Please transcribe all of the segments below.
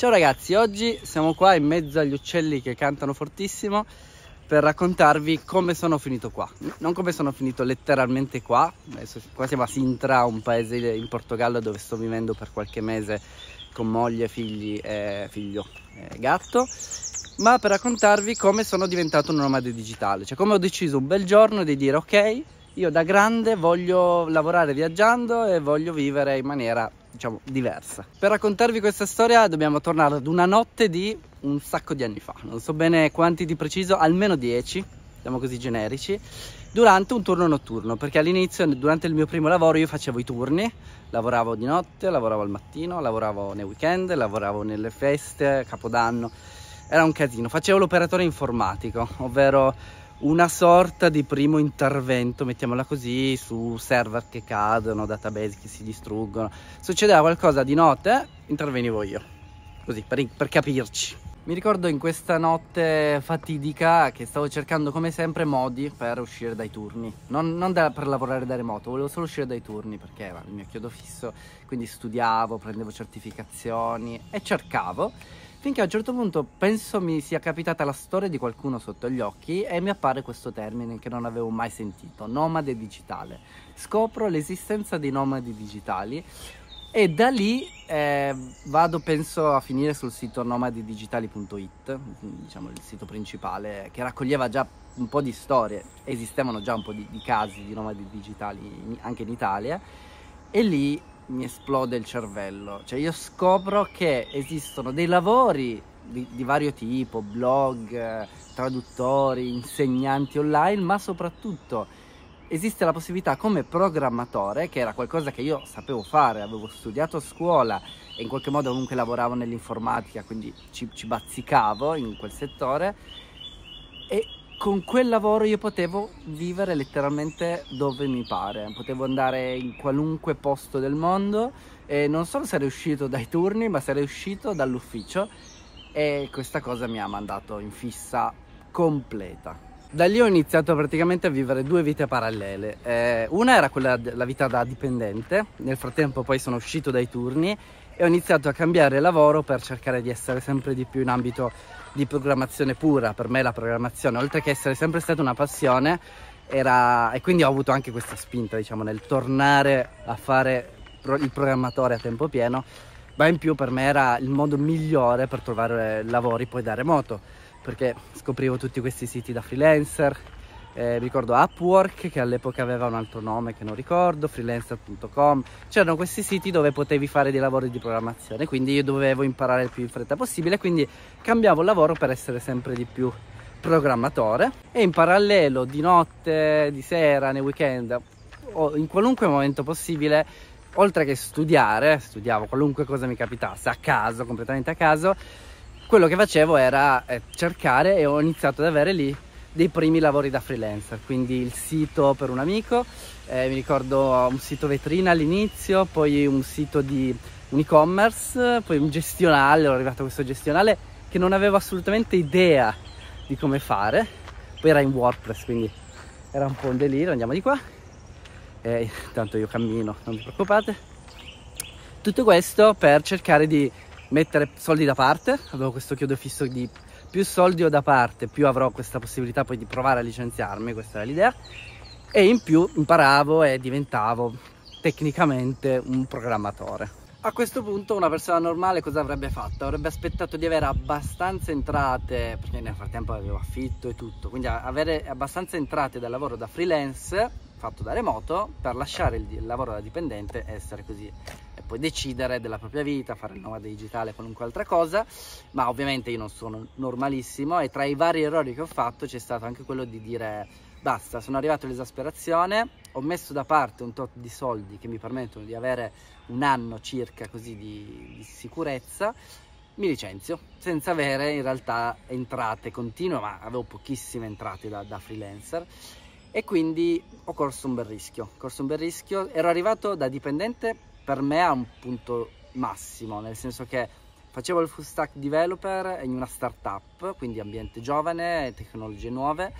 Ciao ragazzi, oggi siamo qua in mezzo agli uccelli che cantano fortissimo per raccontarvi come sono finito qua. Non come sono finito letteralmente qua, qua siamo a Sintra, un paese in Portogallo dove sto vivendo per qualche mese con moglie, figli e figlio e gatto, ma per raccontarvi come sono diventato un nomade digitale, cioè come ho deciso un bel giorno di dire ok, io da grande voglio lavorare viaggiando e voglio vivere in maniera diciamo diversa. Per raccontarvi questa storia dobbiamo tornare ad una notte di un sacco di anni fa, non so bene quanti di preciso, almeno 10, siamo così generici, durante un turno notturno, perché all'inizio, durante il mio primo lavoro, io facevo i turni, lavoravo di notte, lavoravo al mattino, lavoravo nei weekend, lavoravo nelle feste, capodanno, era un casino, facevo l'operatore informatico, ovvero una sorta di primo intervento, mettiamola così, su server che cadono, database che si distruggono. Succedeva qualcosa di notte, intervenivo io, così per, per capirci. Mi ricordo in questa notte fatidica che stavo cercando come sempre modi per uscire dai turni. Non, non da, per lavorare da remoto, volevo solo uscire dai turni perché era il mio chiodo fisso, quindi studiavo, prendevo certificazioni e cercavo Finché a un certo punto penso mi sia capitata la storia di qualcuno sotto gli occhi e mi appare questo termine che non avevo mai sentito, nomade digitale. Scopro l'esistenza dei nomadi digitali e da lì eh, vado, penso, a finire sul sito nomadidigitali.it, diciamo il sito principale, che raccoglieva già un po' di storie, esistevano già un po' di, di casi di nomadi digitali in, anche in Italia, e lì mi esplode il cervello. Cioè, io scopro che esistono dei lavori di, di, vario tipo, blog, traduttori, insegnanti online, ma soprattutto esiste la possibilità come programmatore, che era qualcosa che io sapevo fare, avevo studiato a scuola e in qualche modo comunque lavoravo nell'informatica, quindi ci, ci bazzicavo in quel settore. E con quel lavoro io potevo vivere letteralmente dove mi pare, potevo andare in qualunque posto del mondo e non solo sarei uscito dai turni ma sarei uscito dall'ufficio e questa cosa mi ha mandato in fissa completa. Da lì ho iniziato praticamente a vivere due vite parallele. Eh, una era quella della vita da dipendente, nel frattempo poi sono uscito dai turni e ho iniziato a cambiare lavoro per cercare di essere sempre di più in ambito di programmazione pura, per me la programmazione, oltre che essere sempre stata una passione, era... e quindi ho avuto anche questa spinta, diciamo, nel tornare a fare il programmatore a tempo pieno, ma in più per me era il modo migliore per trovare lavori poi da remoto, perché scoprivo tutti questi siti da freelancer, eh, ricordo Upwork che all'epoca aveva un altro nome che non ricordo, freelancer.com, c'erano questi siti dove potevi fare dei lavori di programmazione, quindi io dovevo imparare il più in fretta possibile, quindi cambiavo lavoro per essere sempre di più programmatore e in parallelo di notte, di sera, nei weekend o in qualunque momento possibile oltre che studiare, studiavo qualunque cosa mi capitasse a caso, completamente a caso, quello che facevo era eh, cercare e ho iniziato ad avere lì dei primi lavori da freelancer, quindi il sito per un amico, eh, mi ricordo un sito vetrina all'inizio, poi un sito di un e-commerce, poi un gestionale, ero arrivato a questo gestionale che non avevo assolutamente idea di come fare, poi era in WordPress, quindi era un po' un delirio, andiamo di qua, eh, tanto io cammino, non vi preoccupate. Tutto questo per cercare di mettere soldi da parte, avevo questo chiodo fisso di più soldi ho da parte, più avrò questa possibilità poi di provare a licenziarmi, questa era l'idea, e in più imparavo e diventavo tecnicamente un programmatore. A questo punto una persona normale cosa avrebbe fatto? Avrebbe aspettato di avere abbastanza entrate, perché nel frattempo avevo affitto e tutto, quindi avere abbastanza entrate dal lavoro da freelance fatto da remoto per lasciare il, lavoro da dipendente essere così e poi decidere della propria vita, fare il nomade digitale, qualunque altra cosa, ma ovviamente io non sono normalissimo e tra i vari errori che ho fatto c'è stato anche quello di dire basta, sono arrivato all'esasperazione, ho messo da parte un tot di soldi che mi permettono di avere un anno circa così di, di sicurezza mi licenzio senza avere in realtà entrate continue, ma avevo pochissime entrate da, da freelancer e quindi ho corso un bel rischio, corso un bel rischio, ero arrivato da dipendente per me a un punto massimo, nel senso che facevo il full stack developer in una startup, quindi ambiente giovane, tecnologie nuove,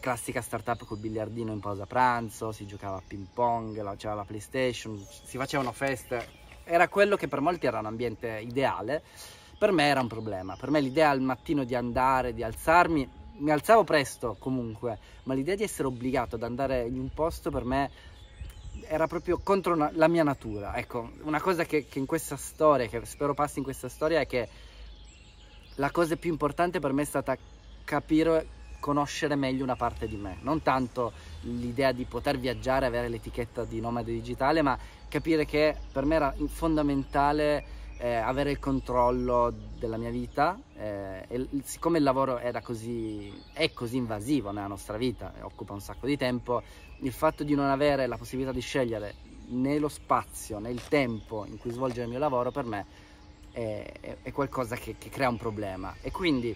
classica startup col biliardino in pausa pranzo, si giocava a ping pong, c'era la PlayStation, si facevano feste, era quello che per molti era un ambiente ideale, per me era un problema, per me l'idea al mattino di andare, di alzarmi mi alzavo presto comunque, ma l'idea di essere obbligato ad andare in un posto per me era proprio contro una, la mia natura. Ecco, una cosa che, che in questa storia, che spero passi in questa storia, è che la cosa più importante per me è stata capire, conoscere meglio una parte di me, non tanto l'idea di poter viaggiare, avere l'etichetta di nomade digitale, ma capire che per me era fondamentale eh, avere il controllo della mia vita eh, e siccome il lavoro così, è così invasivo nella nostra vita, occupa un sacco di tempo, il fatto di non avere la possibilità di scegliere né lo spazio né il tempo in cui svolgere il mio lavoro per me è, è, è qualcosa che, che, crea un problema e quindi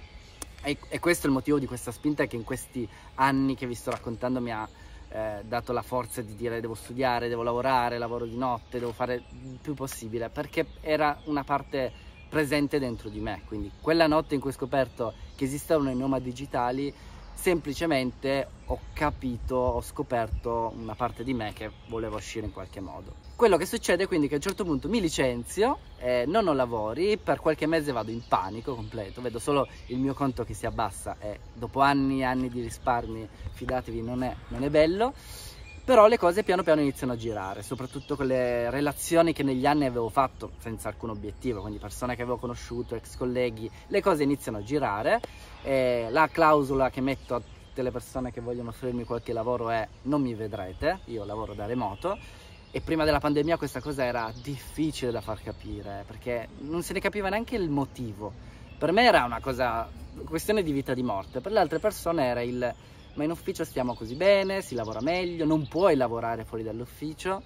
è, è questo il motivo di questa spinta che in questi anni che vi sto raccontando mi ha eh, dato la forza di dire devo studiare, devo lavorare, lavoro di notte, devo fare il più possibile, perché era una parte presente dentro di me. Quindi quella notte in cui ho scoperto che esistevano i nomadi digitali, semplicemente ho capito, ho scoperto una parte di me che voleva uscire in qualche modo. Quello che succede quindi è che a un certo punto mi licenzio, eh, non ho lavori, per qualche mese vado in panico completo, vedo solo il mio conto che si abbassa e dopo anni e anni di risparmi, fidatevi, non è, non è bello però le cose piano piano iniziano a girare, soprattutto con le relazioni che negli anni avevo fatto senza alcun obiettivo, quindi persone che avevo conosciuto, ex colleghi, le cose iniziano a girare, e la clausola che metto a tutte le persone che vogliono offrirmi qualche lavoro è non mi vedrete, io lavoro da remoto e prima della pandemia questa cosa era difficile da far capire perché non se ne capiva neanche il motivo. Per me era una cosa, questione di vita o di morte, per le altre persone era il ma in ufficio stiamo così bene, si lavora meglio, non puoi lavorare fuori dall'ufficio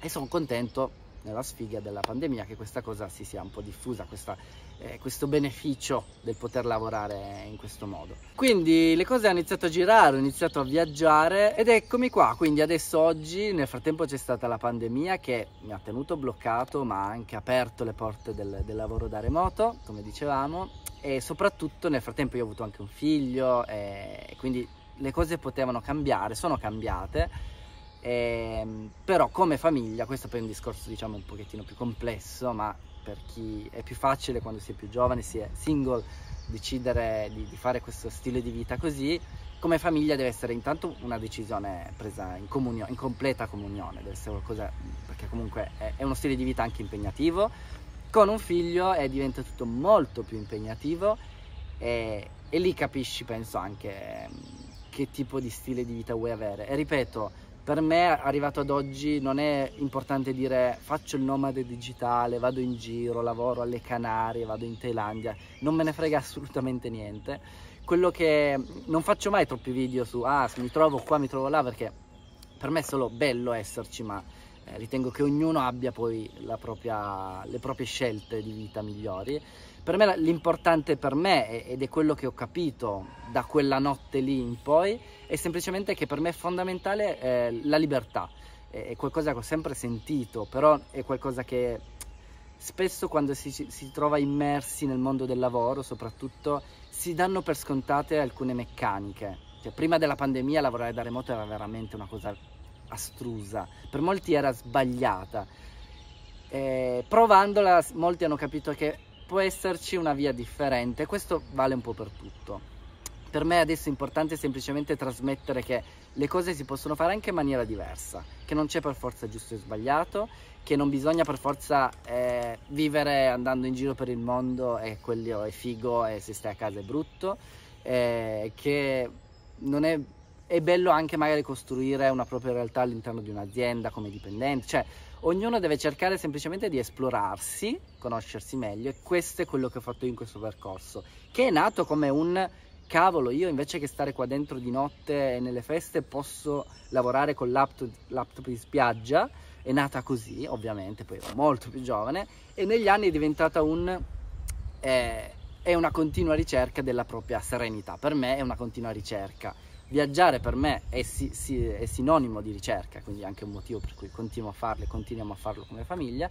e sono contento nella sfiga della pandemia che questa cosa si sia un po' diffusa, questa, eh, questo beneficio del poter lavorare in questo modo. Quindi le cose hanno iniziato a girare, ho iniziato a viaggiare ed eccomi qua, quindi adesso oggi nel frattempo c'è stata la pandemia che mi ha tenuto bloccato ma ha anche aperto le porte del, del lavoro da remoto, come dicevamo, e soprattutto nel frattempo io ho avuto anche un figlio e quindi le cose potevano cambiare, sono cambiate, e, ehm, però come famiglia, questo poi è un discorso diciamo un pochettino più complesso, ma per chi è più facile quando si è più giovane, si è single, decidere di, di fare questo stile di vita così, come famiglia deve essere intanto una decisione presa in, comunio, in completa comunione, deve essere qualcosa, perché comunque è, è uno stile di vita anche impegnativo, con un figlio eh, diventa tutto molto più impegnativo e, e lì capisci, penso, anche eh, che tipo di stile di vita vuoi avere. E ripeto, per me, arrivato ad oggi, non è importante dire faccio il nomade digitale, vado in giro, lavoro alle Canarie, vado in Thailandia, non me ne frega assolutamente niente. Quello che mm, non faccio mai troppi video su ah, mi trovo qua, mi trovo là, perché per me è solo bello esserci, ma eh, ritengo che ognuno abbia poi propria, le proprie scelte di vita migliori. Per me l'importante per me, ed è quello che ho capito da quella notte lì in poi, è semplicemente che per me è fondamentale eh, la libertà. È, è qualcosa che ho sempre sentito, però è qualcosa che spesso quando si, si, trova immersi nel mondo del lavoro soprattutto si danno per scontate alcune meccaniche cioè, prima della pandemia lavorare da remoto era veramente una cosa astrusa, per molti era sbagliata. E eh, provandola molti hanno capito che può esserci una via differente, questo vale un po' per tutto. Per me adesso è importante semplicemente trasmettere che le cose si possono fare anche in maniera diversa, che non c'è per forza giusto e sbagliato, che non bisogna per forza eh, vivere andando in giro per il mondo e quello è figo e se stai a casa è brutto, eh, che non è è bello anche magari costruire una propria realtà all'interno di un'azienda come dipendente, cioè ognuno deve cercare semplicemente di esplorarsi, conoscersi meglio e questo è quello che ho fatto io in questo percorso, che è nato come un cavolo, io invece che stare qua dentro di notte e nelle feste posso lavorare con laptop, laptop di spiaggia, è nata così ovviamente, poi ero molto più giovane e negli anni è diventata un... Eh, è una continua ricerca della propria serenità, per me è una continua ricerca viaggiare per me è, si, si, è, sinonimo di ricerca, quindi è anche un motivo per cui continuo a farlo e continuiamo a farlo come famiglia,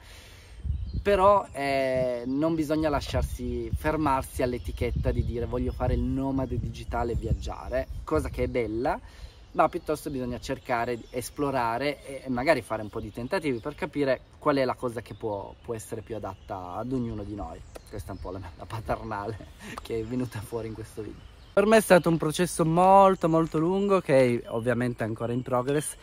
però eh, non bisogna lasciarsi fermarsi all'etichetta di dire voglio fare il nomade digitale e viaggiare, cosa che è bella, ma piuttosto bisogna cercare, esplorare e magari fare un po' di tentativi per capire qual è la cosa che può, può essere più adatta ad ognuno di noi. Questa è un po' la, la paternale che è venuta fuori in questo video. Per me è stato un processo molto molto lungo che è ovviamente ancora in progress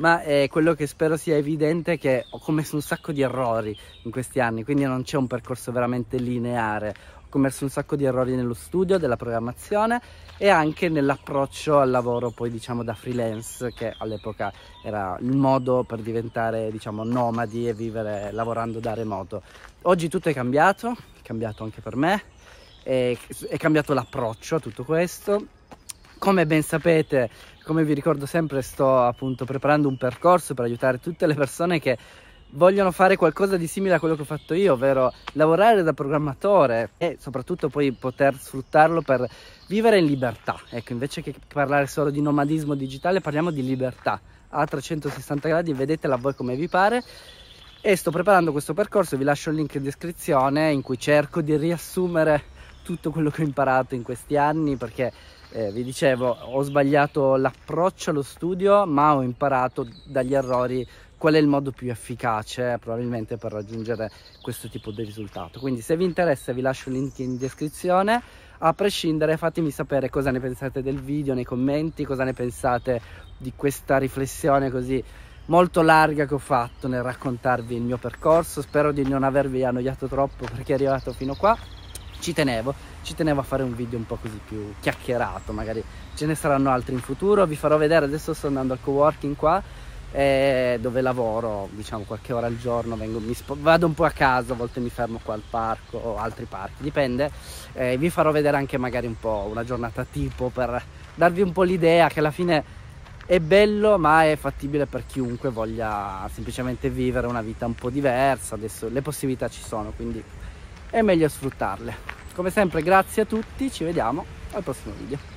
ma è eh, quello che spero sia evidente è che ho commesso un sacco di errori in questi anni, quindi non c'è un percorso veramente lineare. Ho commesso un sacco di errori nello studio, della programmazione e anche nell'approccio al lavoro poi diciamo da freelance che all'epoca era il modo per diventare diciamo nomadi e vivere lavorando da remoto. Oggi tutto è cambiato, è cambiato anche per me, è, è cambiato l'approccio a tutto questo. Come ben sapete, come vi ricordo sempre, sto appunto preparando un percorso per aiutare tutte le persone che vogliono fare qualcosa di simile a quello che ho fatto io, ovvero lavorare da programmatore e soprattutto poi poter sfruttarlo per vivere in libertà. Ecco, invece che parlare solo di nomadismo digitale, parliamo di libertà a 360 gradi, vedetela voi come vi pare. E sto preparando questo percorso, vi lascio il link in descrizione in cui cerco di riassumere tutto quello che ho imparato in questi anni perché eh, vi dicevo ho sbagliato l'approccio allo studio ma ho imparato dagli errori qual è il modo più efficace eh, probabilmente per raggiungere questo tipo di risultato quindi se vi interessa vi lascio il link in descrizione a prescindere fatemi sapere cosa ne pensate del video nei commenti cosa ne pensate di questa riflessione così molto larga che ho fatto nel raccontarvi il mio percorso spero di non avervi annoiato troppo perché è arrivato fino qua ci tenevo, ci tenevo a fare un video un po' così più chiacchierato, magari ce ne saranno altri in futuro, vi farò vedere, adesso sto andando al coworking qua eh, dove lavoro diciamo qualche ora al giorno, vengo, vado un po' a casa, a volte mi fermo qua al parco o altri parchi, dipende, eh, vi farò vedere anche magari un po' una giornata tipo per darvi un po' l'idea che alla fine è bello ma è fattibile per chiunque voglia semplicemente vivere una vita un po' diversa, adesso le possibilità ci sono, quindi è meglio sfruttarle. Come sempre grazie a tutti, ci vediamo al prossimo video.